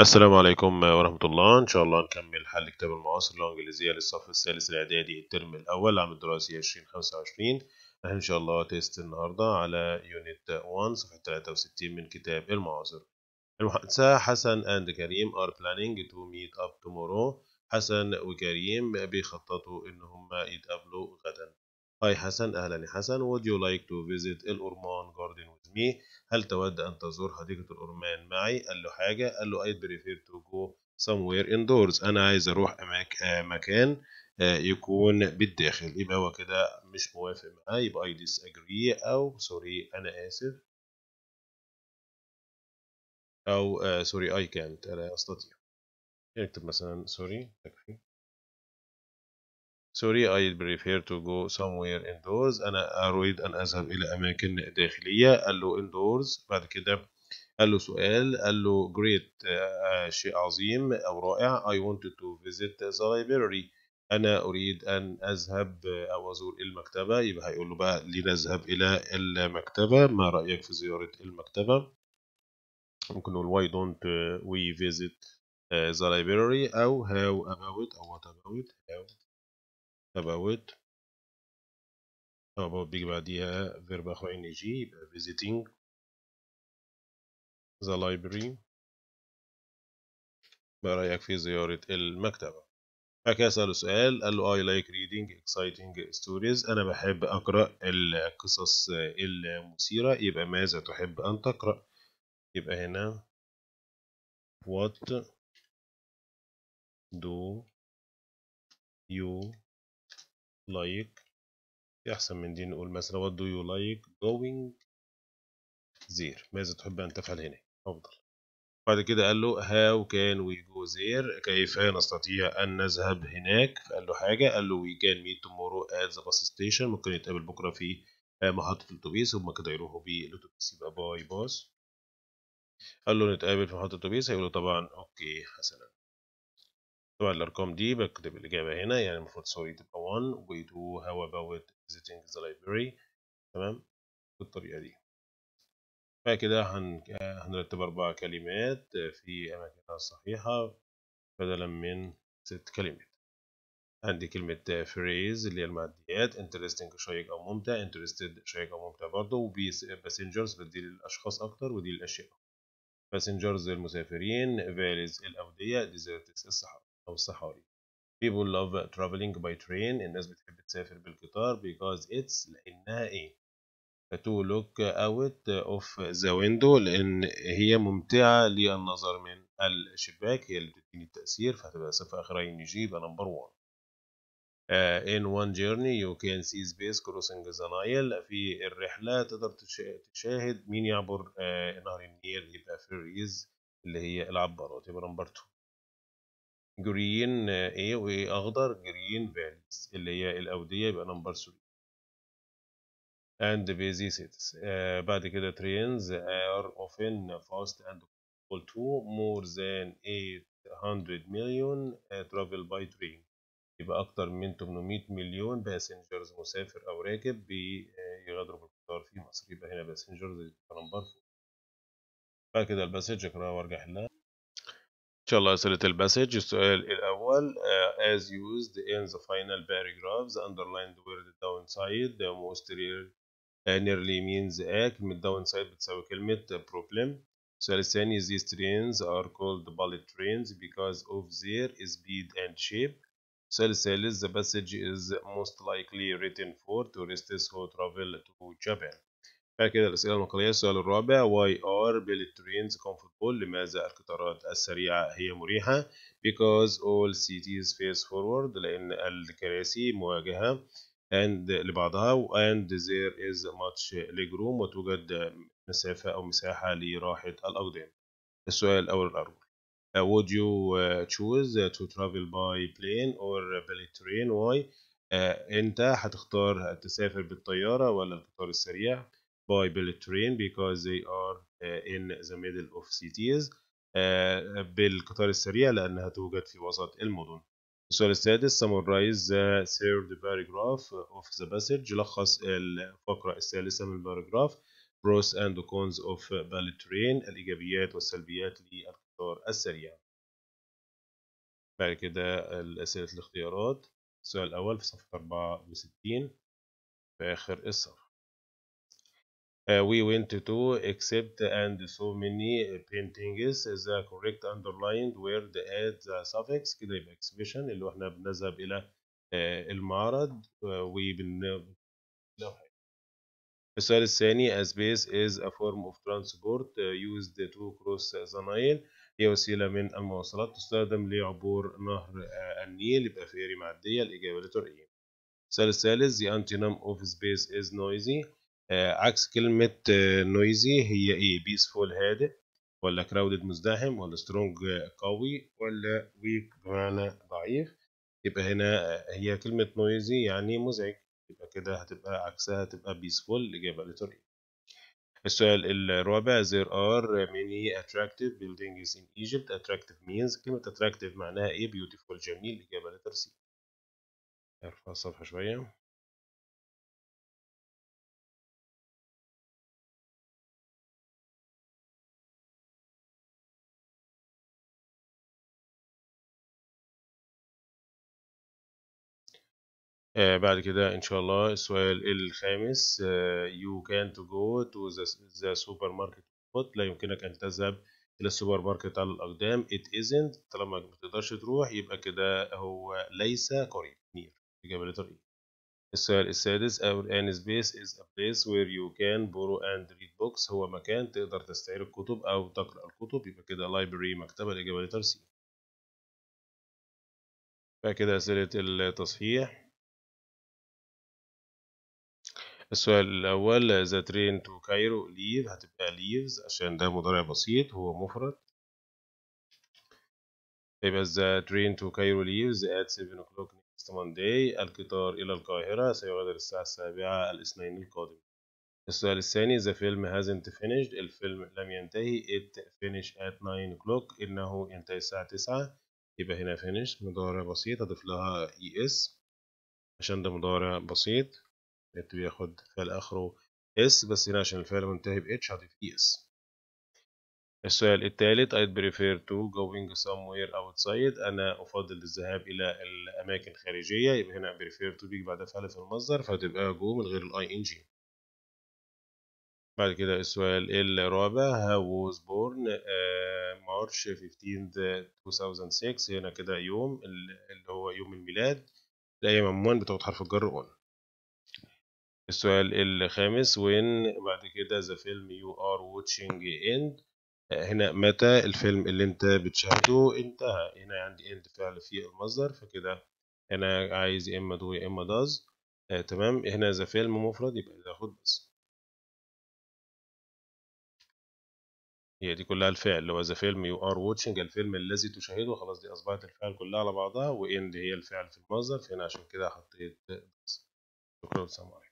السلام عليكم ورحمة الله إن شاء الله نكمل حل كتاب المعاصر الإنجليزية للصف الثالث الإعدادي الترم الأول العام الدراسي 2025 احنا إن شاء الله تيست النهاردة على يونت 1 صفحة 63 من كتاب المعاصر المحادثة حسن أند كريم آر بلانينج تو ميت أب تومورو حسن وكريم بيخططوا إن هما يتقابلوا غدا هاي حسن أهلا يا حسن would you like to visit الأورمان جاردن with me هل تود أن تزور حديقة الأورمان معي؟ قال له حاجة قال له I prefer to go somewhere indoors أنا عايز أروح أماك آه، مكان آه، يكون بالداخل يبقى هو كده مش موافق معاه يبقى I disagree أو سوري أنا آسف أو سوري آه، I can't أنا أستطيع نكتب يعني مثلا سوري تكفي سوري I prefer to go somewhere indoors أنا أريد أن أذهب إلى أماكن داخلية قال له indoors بعد كده قال له سؤال قال له great آه، شيء عظيم أو رائع I wanted to visit the library أنا أريد أن أذهب أو أزور المكتبة يبقى هيقول له بقى لنذهب إلى المكتبة ما رأيك في زيارة المكتبة ممكن نقول why don't we visit آه، the library أو how about أو what about how about about بيجي بعديها verb اخو ان جي يبقى visiting the library ما رأيك في زيارة المكتبة فكده سأله سؤال قال له I like reading exciting stories أنا بحب أقرأ القصص المثيرة يبقى ماذا تحب أن تقرأ يبقى هنا what do you لايك أحسن من دي نقول مثلا وات دو يو لايك جوينج زير ماذا تحب أن تفعل هنا أفضل بعد كده قال له هاو كان وي جو زير كيف نستطيع أن نذهب هناك قال له حاجة قال له وي كان ميت تومورو at the bus station ممكن نتقابل بكرة في محطة الأتوبيس هما كده يروحوا بالأتوبيس يبقى باي باص قال له نتقابل في محطة الأتوبيس هيقول له طبعا أوكي حسنا طبعا الارقام دي بكتب الاجابه هنا يعني المفروض سوري تبقى 1 و2 هاو اباوت فيزيتنج ذا لايبراري تمام بالطريقه دي كده هن... آه، هنرتب اربع كلمات في اماكنها الصحيحه بدلا من ست كلمات عندي كلمة فريز اللي هي المعديات انترستنج شيق أو ممتع انترستد شيق أو ممتع برضه و passengers بدي للأشخاص أكتر ودي للأشياء باسنجرز المسافرين فاليز الأودية deserted الصحراء أو الصحاري people love traveling by train الناس بتحب تسافر بالقطار because it's لأنها إيه to look out of the window لأن هي ممتعة للنظر من الشباك هي اللي بتديني التأثير فهتبقى صفة أخيرة NG يبقى نمبر 1 Uh, in one journey you can see space crossing the Nile في الرحلة تقدر تشاهد مين يعبر uh, نهر النيل يبقى فيريز اللي هي العبارات يبقى نمبر 2 جرين ايه وايه اخضر جرين فاليز اللي هي الاوديه يبقى نمبر 3 اند بيزي سيتس بعد كده ترينز ار اوفن فاست اند كول تو مور ذان 800 مليون ترافل باي ترين يبقى أكتر من 800 مليون باسنجرز مسافر أو راكب بيغادروا آه، بالقطار في مصر يبقى هنا باسنجرز نمبر 4 بعد كده الباسنجر اقراها وارجع لها Inshallah, شاء الله يصلت الباسج السؤال الأول as used in the final underline the word downside the most rare nearly means A كلمة downside بتساوي كلمة problem السؤال الثاني these trains are called bullet trains because of their speed and shape السؤال الثالث the passage is most likely written for tourists who travel to Japan كده الأسئلة النقلية السؤال الرابع why are bullet trains comfortable لماذا القطارات السريعة هي مريحة because all cities face forward لأن الكراسي مواجهة and لبعضها and there is much leg room وتوجد مسافة أو مساحة لراحة الأقدام السؤال أو الأول uh, would you uh, choose to travel by plane or bullet train why uh, أنت هتختار تسافر بالطيارة ولا القطار السريع by bullet train because they are uh, in the middle of cities uh, بالقطار السريع لأنها توجد في وسط المدن. السؤال السادس summarize the third paragraph of the passage لخص الفقرة الثالثة من الباراجراف pros and cons of bullet train الإيجابيات والسلبيات للقطار السريع. بعد كده الأسئلة الاختيارات السؤال الأول في صفحة 64 في آخر الصفحة. Uh, we went to accept and so many paintings a correct underlined where the add the suffix كده يبقى exhibition اللي هو احنا بنذهب إلى المعرض و بن السؤال الثاني a space is a form of transport used to cross the Nile هي وسيلة من المواصلات تستخدم لعبور نهر النيل يبقى فيري معدية الإجابة ايه السؤال الثالث the antonym of space is noisy آه، عكس كلمة نويزي آه، هي ايه بيسفول هادئ ولا كراودد مزدحم ولا سترونج آه، قوي ولا ويك بمعنى ضعيف يبقى هنا هي كلمة نويزي يعني مزعج يبقى كده هتبقى عكسها هتبقى بيسفول الإجابة لتر السؤال الرابع there are many attractive buildings in Egypt attractive means كلمة attractive معناها ايه beautiful جميل الإجابة لتر سي ارفع الصفحة شوية آه، بعد كده إن شاء الله السؤال الخامس كان تو جو تو ذا سوبر ماركت فوت لا يمكنك أن تذهب إلى السوبر ماركت على الأقدام ات ازنت طالما ما تقدرش تروح يبقى كده هو ليس قريب نير إجابة لتر اي السؤال السادس اور ان سبيس از ا بليس وير يو كان بورو اند ريد بوكس هو مكان تقدر تستعير الكتب أو تقرأ الكتب يبقى كده لايبرري مكتبة الإجابة لتر سي بعد كده أسئلة التصحيح السؤال الأول ذا ترين تو كايرو ليف هتبقى ليفز عشان ده مضارع بسيط هو مفرد يبقى ذا ترين تو كايرو ليفز at 7 o'clock next Monday القطار إلى القاهرة سيغادر الساعة السابعة الاثنين القادم السؤال الثاني the film hasn't finished الفيلم لم ينتهي it finished at 9 o'clock إنه ينتهي الساعة 9 يبقى هنا finish مضارع بسيط هضيف لها اس e عشان ده مضارع بسيط نت بياخد فعل اخره اس بس هنا عشان الفعل منتهي ب اتش هضيف اس السؤال الثالث I'd prefer to going somewhere outside أنا أفضل الذهاب إلى الأماكن الخارجية يبقى هنا prefer to بيجي بعدها فعل في المصدر فتبقى go من غير ال ing بعد كده السؤال الرابع How was born uh, March 15 2006 هنا كده يوم اللي هو يوم الميلاد الأيام عموما بتاخد حرف الجر اون السؤال الخامس وين بعد كده ذا فيلم يو ار واتشينج اند هنا متى الفيلم اللي انت بتشاهده انتهى هنا عندي اند فعل في المصدر فكده هنا عايز يا اما دو يا اما داز آه تمام هنا ذا فيلم مفرد يبقى خد بس هي دي كلها الفعل اللي هو ذا فيلم يو ار واتشنج الفيلم الذي تشاهده خلاص دي اصبحت الفعل كلها على بعضها واند هي الفعل في المصدر فهنا عشان كده حطيت بس شكرا عليكم